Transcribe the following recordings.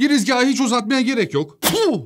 Girizgahı hiç uzatmaya gerek yok. Puh!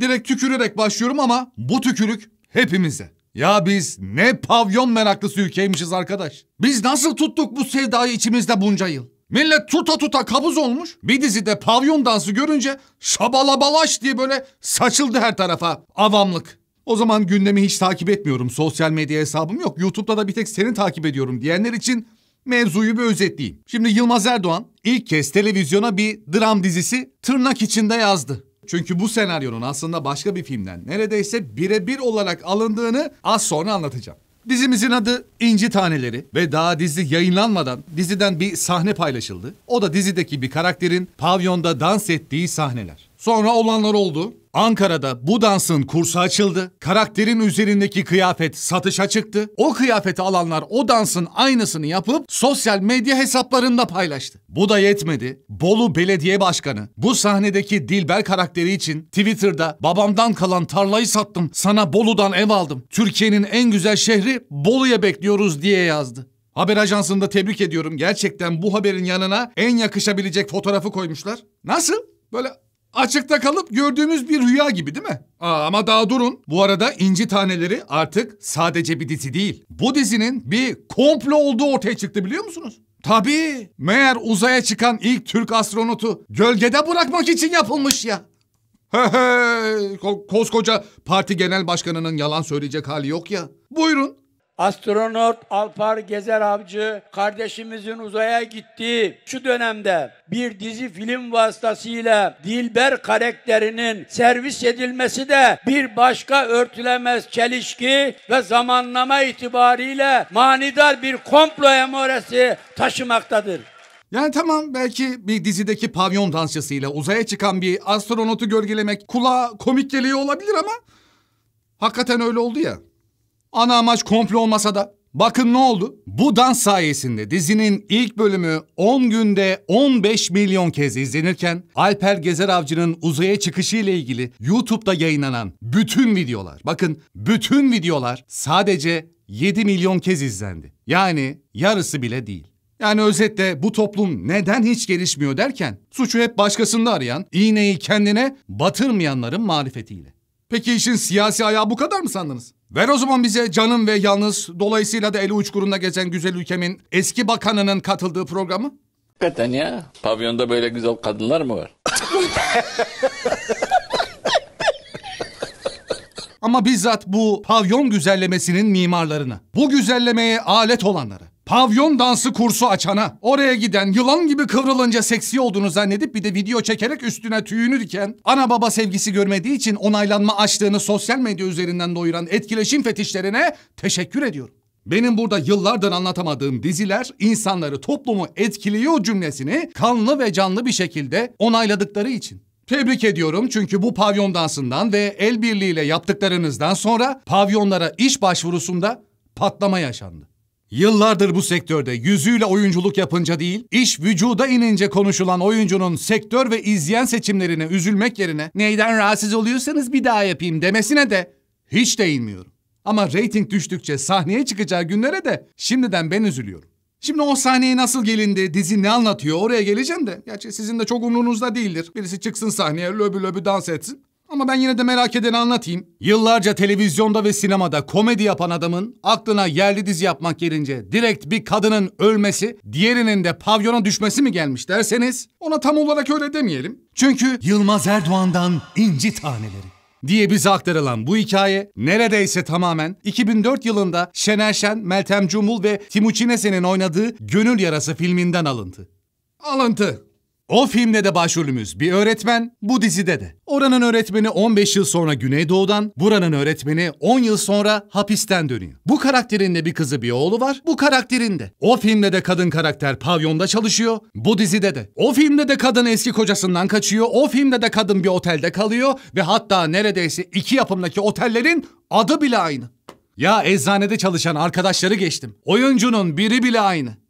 Direkt tükürerek başlıyorum ama bu tükürük hepimize. Ya biz ne pavyon meraklısı ülkeymişiz arkadaş. Biz nasıl tuttuk bu sevdayı içimizde bunca yıl? Millet tuta tuta kabuz olmuş. Bir dizide pavyon dansı görünce şabalabalaş diye böyle saçıldı her tarafa. Avamlık. O zaman gündemi hiç takip etmiyorum. Sosyal medya hesabım yok. YouTube'da da bir tek seni takip ediyorum diyenler için mevzuyu bir özetleyeyim. Şimdi Yılmaz Erdoğan ilk kez televizyona bir dram dizisi tırnak içinde yazdı. Çünkü bu senaryonun aslında başka bir filmden neredeyse birebir olarak alındığını az sonra anlatacağım. Dizimizin adı İnci Taneleri ve daha dizi yayınlanmadan diziden bir sahne paylaşıldı. O da dizideki bir karakterin pavyonda dans ettiği sahneler. Sonra olanlar oldu. Ankara'da bu dansın kursu açıldı. Karakterin üzerindeki kıyafet satışa çıktı. O kıyafeti alanlar o dansın aynısını yapıp sosyal medya hesaplarında paylaştı. Bu da yetmedi. Bolu Belediye Başkanı bu sahnedeki Dilber karakteri için Twitter'da babamdan kalan tarlayı sattım. Sana Bolu'dan ev aldım. Türkiye'nin en güzel şehri Bolu'ya bekliyoruz diye yazdı. Haber ajansında tebrik ediyorum. Gerçekten bu haberin yanına en yakışabilecek fotoğrafı koymuşlar. Nasıl? Böyle Açıkta kalıp gördüğümüz bir rüya gibi değil mi? Aa, ama daha durun. Bu arada inci Taneleri artık sadece bir dizi değil. Bu dizinin bir komplo olduğu ortaya çıktı biliyor musunuz? Tabii. Meğer uzaya çıkan ilk Türk astronotu gölgede bırakmak için yapılmış ya. He he, koskoca parti genel başkanının yalan söyleyecek hali yok ya. Buyurun Astronot Alpar Gezer Avcı kardeşimizin uzaya gittiği şu dönemde bir dizi film vasıtasıyla Dilber karakterinin servis edilmesi de bir başka örtülemez çelişki ve zamanlama itibariyle manidar bir komplo emoresi taşımaktadır. Yani tamam belki bir dizideki pavyon dansçısıyla uzaya çıkan bir astronotu gölgelemek kulağa komik geliyor olabilir ama hakikaten öyle oldu ya. Ana amaç komplo olmasa da bakın ne oldu? Bu dans sayesinde dizinin ilk bölümü 10 günde 15 milyon kez izlenirken Alper Gezer Avcı'nın uzaya çıkışı ile ilgili YouTube'da yayınlanan bütün videolar, bakın bütün videolar sadece 7 milyon kez izlendi. Yani yarısı bile değil. Yani özetle bu toplum neden hiç gelişmiyor derken suçu hep başkasında arayan, iğneyi kendine batırmayanların marifetiyle. Peki işin siyasi ayağı bu kadar mı sandınız? Ver o zaman bize canım ve yalnız dolayısıyla da eli uçkurunda gezen güzel ülkemin eski bakanının katıldığı programı. Hakikaten ya. Pavyonda böyle güzel kadınlar mı var? Ama bizzat bu pavyon güzellemesinin mimarlarını, bu güzellemeye alet olanları, Pavyon dansı kursu açana, oraya giden yılan gibi kıvrılınca seksi olduğunu zannedip bir de video çekerek üstüne tüyünü diken, ana baba sevgisi görmediği için onaylanma açtığını sosyal medya üzerinden doyuran etkileşim fetişlerine teşekkür ediyorum. Benim burada yıllardır anlatamadığım diziler insanları toplumu etkiliyor cümlesini kanlı ve canlı bir şekilde onayladıkları için. Tebrik ediyorum çünkü bu pavyon dansından ve el birliğiyle yaptıklarınızdan sonra pavyonlara iş başvurusunda patlama yaşandı. Yıllardır bu sektörde yüzüyle oyunculuk yapınca değil, iş vücuda inince konuşulan oyuncunun sektör ve izleyen seçimlerine üzülmek yerine neyden rahatsız oluyorsanız bir daha yapayım demesine de hiç değinmiyorum. Ama reyting düştükçe sahneye çıkacağı günlere de şimdiden ben üzülüyorum. Şimdi o sahneye nasıl gelindi, dizi ne anlatıyor oraya geleceğim de. Gerçi sizin de çok umrunuzda değildir. Birisi çıksın sahneye löbü löbü dans etsin. Ama ben yine de merak edeni anlatayım. Yıllarca televizyonda ve sinemada komedi yapan adamın aklına yerli dizi yapmak gelince direkt bir kadının ölmesi, diğerinin de pavyona düşmesi mi gelmiş derseniz ona tam olarak öyle demeyelim. Çünkü Yılmaz Erdoğan'dan inci taneleri diye bize aktarılan bu hikaye neredeyse tamamen 2004 yılında Şener Şen, Meltem Cumhul ve Timuçin Esen'in oynadığı Gönül Yarası filminden alıntı. Alıntı. O filmde de başrolümüz bir öğretmen, bu dizide de. Oranın öğretmeni 15 yıl sonra Güneydoğu'dan, buranın öğretmeni 10 yıl sonra hapisten dönüyor. Bu karakterin de bir kızı bir oğlu var, bu karakterin de. O filmde de kadın karakter pavyonda çalışıyor, bu dizide de. O filmde de kadın eski kocasından kaçıyor, o filmde de kadın bir otelde kalıyor ve hatta neredeyse iki yapımdaki otellerin adı bile aynı. Ya eczanede çalışan arkadaşları geçtim. Oyuncunun biri bile aynı.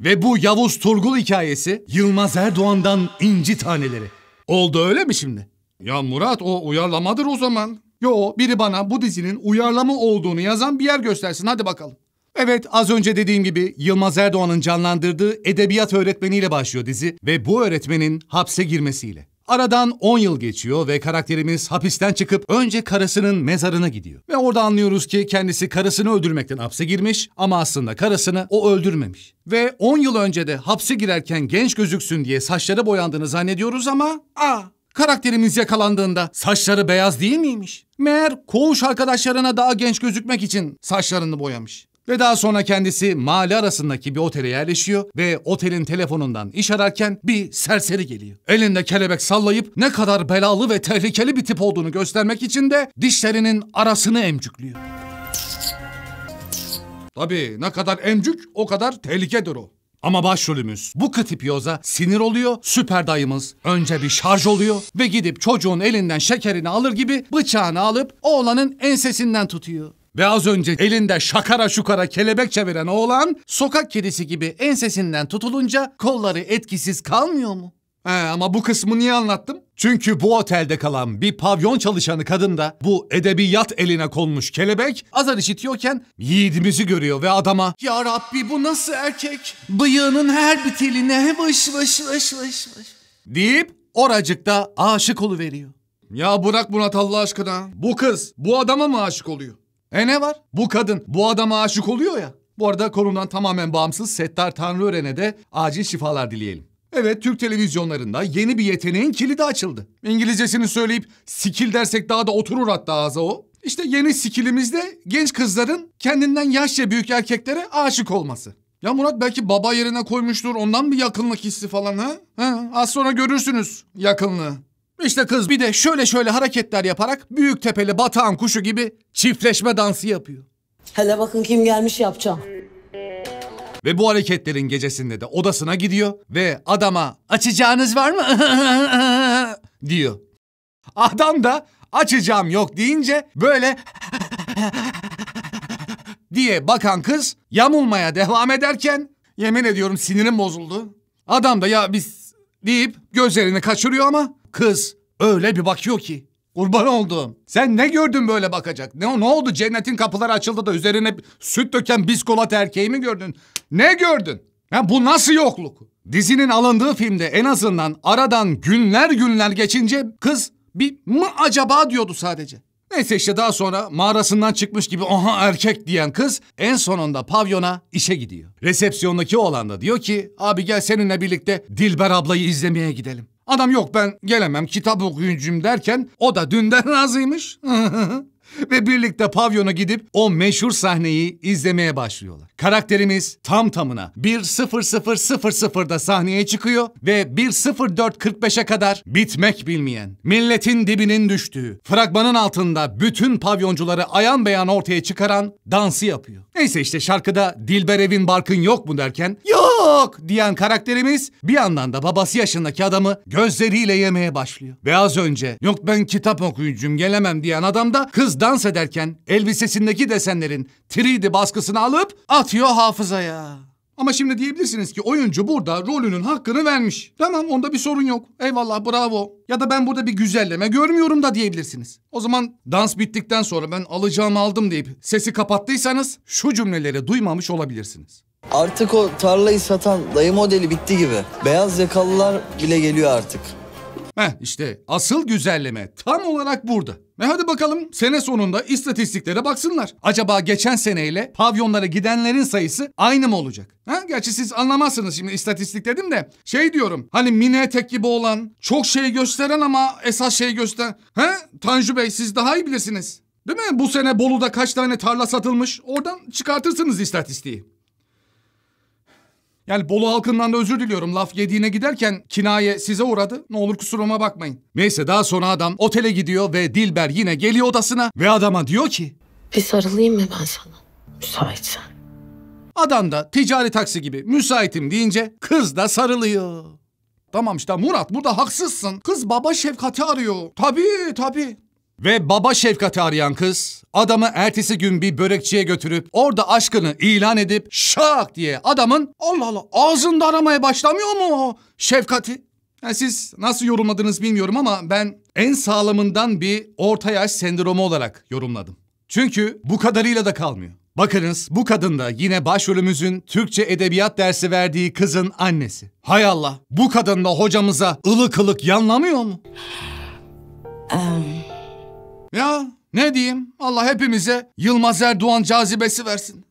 Ve bu Yavuz Turgul hikayesi Yılmaz Erdoğan'dan inci taneleri. Oldu öyle mi şimdi? Ya Murat o uyarlamadır o zaman. Yo biri bana bu dizinin uyarlama olduğunu yazan bir yer göstersin hadi bakalım. Evet az önce dediğim gibi Yılmaz Erdoğan'ın canlandırdığı edebiyat öğretmeniyle başlıyor dizi ve bu öğretmenin hapse girmesiyle. Aradan 10 yıl geçiyor ve karakterimiz hapisten çıkıp önce karısının mezarına gidiyor. Ve orada anlıyoruz ki kendisi karısını öldürmekten hapse girmiş ama aslında karısını o öldürmemiş. Ve 10 yıl önce de hapse girerken genç gözüksün diye saçları boyandığını zannediyoruz ama... Aa, Karakterimiz yakalandığında saçları beyaz değil miymiş? Meğer koğuş arkadaşlarına daha genç gözükmek için saçlarını boyamış. Ve daha sonra kendisi mahalle arasındaki bir otele yerleşiyor ve otelin telefonundan iş ararken bir serseri geliyor. Elinde kelebek sallayıp ne kadar belalı ve tehlikeli bir tip olduğunu göstermek için de dişlerinin arasını emcüklüyor. Tabii ne kadar emcük o kadar tehlikedir o. Ama başrolümüz bu kıtip yoza sinir oluyor. Süper dayımız önce bir şarj oluyor ve gidip çocuğun elinden şekerini alır gibi bıçağını alıp oğlanın ensesinden tutuyor. Ve az önce elinde şakara şukara kelebek çeviren oğlan sokak kedisi gibi ensesinden tutulunca kolları etkisiz kalmıyor mu? He, ama bu kısmı niye anlattım? Çünkü bu otelde kalan bir pavyon çalışanı kadın da bu edebiyat eline konmuş kelebek azar işitiyorken yiğidimizi görüyor ve adama Ya Rabbi bu nasıl erkek? Bıyığının her bir teline vış vış vış vış deyip oracıkta aşık oluveriyor. Ya bırak Murat Allah aşkına. Bu kız bu adama mı aşık oluyor? E ne var? Bu kadın bu adama aşık oluyor ya. Bu arada konumdan tamamen bağımsız Settar Tanrıören'e de acil şifalar dileyelim. Evet Türk televizyonlarında yeni bir yeteneğin kilidi açıldı. İngilizcesini söyleyip skill dersek daha da oturur hatta ağza o. İşte yeni skillimizde genç kızların kendinden yaşça büyük erkeklere aşık olması. Ya Murat belki baba yerine koymuştur ondan bir yakınlık hissi falan ha? ha az sonra görürsünüz yakınlığı. İşte kız bir de şöyle şöyle hareketler yaparak büyük tepeli batağın kuşu gibi çiftleşme dansı yapıyor. Hele bakın kim gelmiş yapacağım. Ve bu hareketlerin gecesinde de odasına gidiyor ve adama açacağınız var mı diyor. Adam da açacağım yok deyince böyle diye bakan kız yamulmaya devam ederken yemin ediyorum sinirim bozuldu. Adam da ya biz deyip gözlerini kaçırıyor ama Kız öyle bir bakıyor ki. Kurban oldum. Sen ne gördün böyle bakacak? Ne, ne oldu cennetin kapıları açıldı da üzerine süt döken biskolat erkeği mi gördün? Ne gördün? Ya bu nasıl yokluk? Dizinin alındığı filmde en azından aradan günler günler geçince kız bir mı acaba diyordu sadece. Neyse işte daha sonra mağarasından çıkmış gibi oha erkek diyen kız en sonunda pavyona işe gidiyor. Resepsiyondaki oğlan da diyor ki abi gel seninle birlikte Dilber ablayı izlemeye gidelim. Adam yok ben gelemem kitap okuyuncum derken o da dünden razıymış. Ve birlikte pavyona gidip o meşhur sahneyi izlemeye başlıyorlar. Karakterimiz tam tamına 1.00.00'da sahneye çıkıyor ve 1.04.45'e kadar bitmek bilmeyen, milletin dibinin düştüğü, fragmanın altında bütün pavyoncuları ayan beyan ortaya çıkaran dansı yapıyor. Neyse işte şarkıda Dilber Evin Barkın yok mu derken yok diyen karakterimiz bir yandan da babası yaşındaki adamı gözleriyle yemeye başlıyor. Ve az önce yok ben kitap okuyucum gelemem diyen adam da kız dans ederken elbisesindeki desenlerin 3D baskısını alıp atıyor hafızaya. Ama şimdi diyebilirsiniz ki oyuncu burada rolünün hakkını vermiş. Tamam onda bir sorun yok. Eyvallah bravo. Ya da ben burada bir güzelleme görmüyorum da diyebilirsiniz. O zaman dans bittikten sonra ben alacağımı aldım deyip sesi kapattıysanız şu cümleleri duymamış olabilirsiniz. Artık o tarlayı satan dayı modeli bitti gibi. Beyaz yakalılar bile geliyor artık. Heh işte asıl güzelleme tam olarak burada. Ve hadi bakalım sene sonunda istatistiklere baksınlar. Acaba geçen seneyle pavyonlara gidenlerin sayısı aynı mı olacak? Ha? Gerçi siz anlamazsınız şimdi istatistik dedim de. Şey diyorum hani mini etek gibi olan, çok şey gösteren ama esas şey göster... Ha? Tanju Bey siz daha iyi bilirsiniz. Değil mi? Bu sene Bolu'da kaç tane tarla satılmış? Oradan çıkartırsınız istatistiği. Yani Bolu halkından da özür diliyorum. Laf yediğine giderken kinaye size uğradı. Ne olur kusuruma bakmayın. Neyse daha sonra adam otele gidiyor ve Dilber yine geliyor odasına ve adama diyor ki... Bir sarılayım mı ben sana? Müsaitsen. Adam da ticari taksi gibi müsaitim deyince kız da sarılıyor. Tamam işte Murat burada haksızsın. Kız baba şefkati arıyor. Tabii tabii. Ve baba şefkati arayan kız adamı ertesi gün bir börekçiye götürüp orada aşkını ilan edip şak diye adamın Allah Allah ağzında aramaya başlamıyor mu o şefkati? Yani siz nasıl yorumladınız bilmiyorum ama ben en sağlamından bir orta yaş sendromu olarak yorumladım. Çünkü bu kadarıyla da kalmıyor. Bakınız bu kadın da yine başrolümüzün Türkçe edebiyat dersi verdiği kızın annesi. Hay Allah bu kadın da hocamıza ılık ılık yanlamıyor mu? Um... Ya ne diyeyim? Allah hepimize Yılmaz Erdoğan cazibesi versin.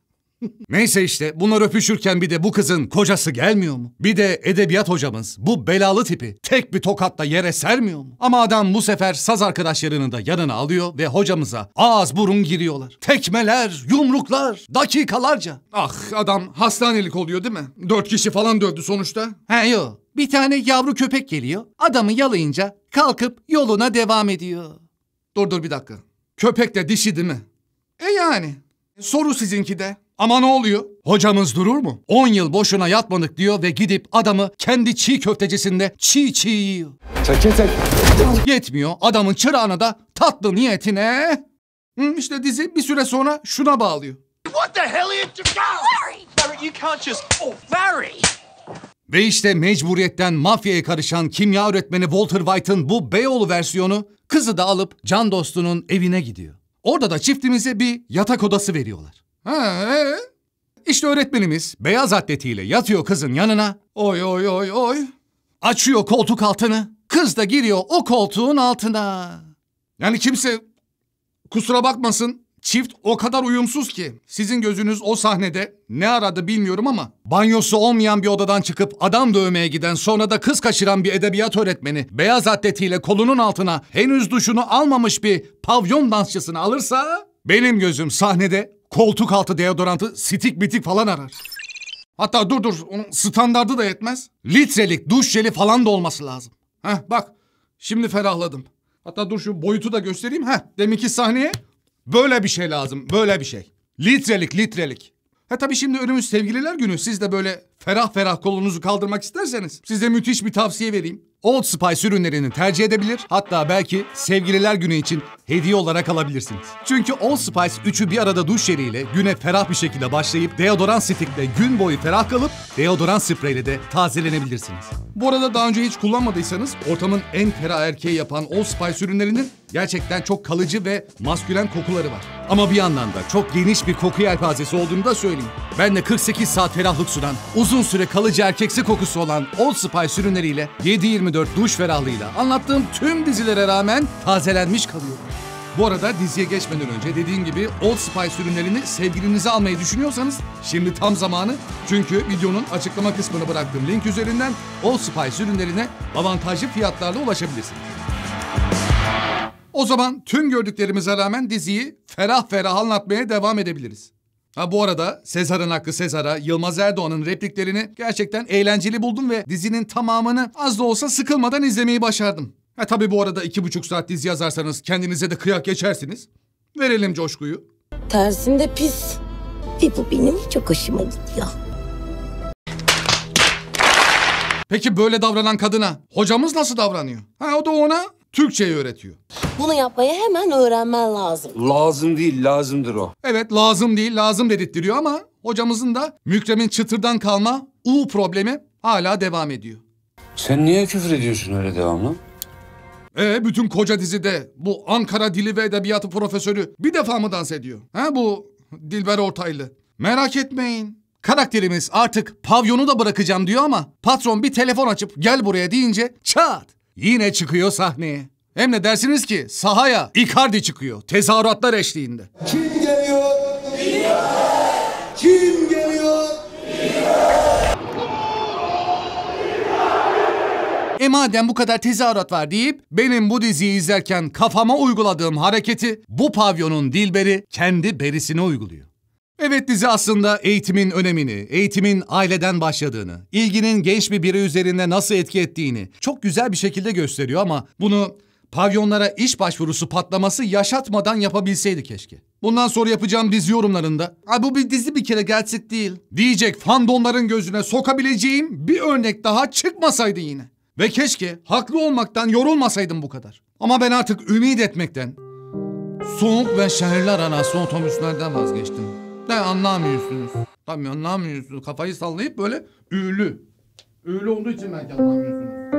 Neyse işte bunlar öpüşürken bir de bu kızın kocası gelmiyor mu? Bir de edebiyat hocamız bu belalı tipi tek bir tokatla yere sermiyor mu? Ama adam bu sefer saz arkadaşlarını da yanına alıyor ve hocamıza ağız burun giriyorlar. Tekmeler, yumruklar, dakikalarca. Ah adam hastanelik oluyor değil mi? Dört kişi falan dövdü sonuçta. He yo bir tane yavru köpek geliyor adamı yalayınca kalkıp yoluna devam ediyor. Dur dur bir dakika. Köpek de dişi değil mi? E yani. E, soru sizinki de. Ama ne oluyor? Hocamız durur mu? 10 yıl boşuna yatmadık diyor ve gidip adamı kendi çiğ köftecisinde çiğ çiğ yiyor. Çeke çek. Yetmiyor adamın çırağına da tatlı niyetine. Hı, işte dizi bir süre sonra şuna bağlıyor. What the hell is you Larry! Larry you can't just... Oh, Larry! Ve işte mecburiyetten mafyaya karışan kimya öğretmeni Walter White'ın bu Beyoğlu versiyonu Kızı da alıp can dostunun evine gidiyor. Orada da çiftimize bir yatak odası veriyorlar. Ha, ee? İşte öğretmenimiz beyaz atletiyle yatıyor kızın yanına. Oy oy oy oy. Açıyor koltuk altını. Kız da giriyor o koltuğun altına. Yani kimse kusura bakmasın Çift o kadar uyumsuz ki sizin gözünüz o sahnede ne aradı bilmiyorum ama banyosu olmayan bir odadan çıkıp adam dövmeye giden sonra da kız kaçıran bir edebiyat öğretmeni beyaz atletiyle kolunun altına henüz duşunu almamış bir pavyon dansçısını alırsa benim gözüm sahnede koltuk altı deodorantı sitik bitik falan arar. Hatta dur dur onun standardı da yetmez. Litrelik duş jeli falan da olması lazım. Heh bak şimdi ferahladım. Hatta dur şu boyutu da göstereyim. Heh deminki sahneye Böyle bir şey lazım, böyle bir şey. Litrelik, litrelik. Ha tabii şimdi önümüz sevgililer günü. Siz de böyle ferah ferah kolunuzu kaldırmak isterseniz size müthiş bir tavsiye vereyim. Old Spice ürünlerini tercih edebilir. Hatta belki sevgililer günü için hediye olarak alabilirsiniz. Çünkü Old Spice üçü bir arada duş jeliyle güne ferah bir şekilde başlayıp deodorant stikle gün boyu ferah kalıp deodorant spreyle de tazelenebilirsiniz. Bu arada daha önce hiç kullanmadıysanız ortamın en ferah erkeği yapan Old Spice ürünlerinin Gerçekten çok kalıcı ve maskülen kokuları var. Ama bir yandan da çok geniş bir koku yelpazesi olduğunu da söyleyeyim. Ben de 48 saat ferahlık süren, uzun süre kalıcı erkeksi kokusu olan Old Spice ürünleriyle 7-24 duş ferahlığıyla anlattığım tüm dizilere rağmen tazelenmiş kalıyorum. Bu arada diziye geçmeden önce dediğim gibi Old Spice ürünlerini sevgilinize almayı düşünüyorsanız şimdi tam zamanı. Çünkü videonun açıklama kısmına bıraktığım link üzerinden Old Spice ürünlerine avantajlı fiyatlarla ulaşabilirsiniz. O zaman tüm gördüklerimize rağmen diziyi ferah ferah anlatmaya devam edebiliriz. Ha bu arada Sezar'ın hakkı Sezar'a, Yılmaz Erdoğan'ın repliklerini gerçekten eğlenceli buldum ve dizinin tamamını az da olsa sıkılmadan izlemeyi başardım. Ha tabii bu arada iki buçuk saat dizi yazarsanız kendinize de kıyak geçersiniz. Verelim coşkuyu. Tersinde pis. Ve bu benim çok hoşuma gidiyor. Peki böyle davranan kadına hocamız nasıl davranıyor? Ha o da ona Türkçeyi öğretiyor. Bunu yapmayı hemen öğrenmen lazım. Lazım değil, lazımdır o. Evet, lazım değil, lazım dedirtiyor ama hocamızın da Mükrem'in çıtırdan kalma U problemi hala devam ediyor. Sen niye küfür ediyorsun öyle devamlı? Ee, bütün koca dizide bu Ankara Dili ve Edebiyatı profesörü bir defa mı dans ediyor? Ha bu Dilber Ortaylı. Merak etmeyin. Karakterimiz artık pavyonu da bırakacağım diyor ama patron bir telefon açıp gel buraya deyince çat Yine çıkıyor sahneye. Hem ne dersiniz ki sahaya Icardi çıkıyor tezahüratlar eşliğinde. Kim geliyor? Kim geliyor? E madem bu kadar tezahürat var deyip benim bu diziyi izlerken kafama uyguladığım hareketi bu pavyonun Dilber'i kendi berisine uyguluyor. Evet dizi aslında eğitimin önemini, eğitimin aileden başladığını, ilginin genç bir biri üzerinde nasıl etki ettiğini çok güzel bir şekilde gösteriyor ama bunu pavyonlara iş başvurusu patlaması yaşatmadan yapabilseydi keşke. Bundan sonra yapacağım dizi yorumlarında Ay bu bir dizi bir kere gerçek değil diyecek fandonların gözüne sokabileceğim bir örnek daha çıkmasaydı yine. Ve keşke haklı olmaktan yorulmasaydım bu kadar. Ama ben artık ümit etmekten soğuk ve şehirler arası otobüslerden vazgeçtim da anlamıyorsunuz. Tamam, anlamıyorsunuz. Kafayı sallayıp böyle üğlü. Üğlü olduğu için belki anlamıyorsunuz.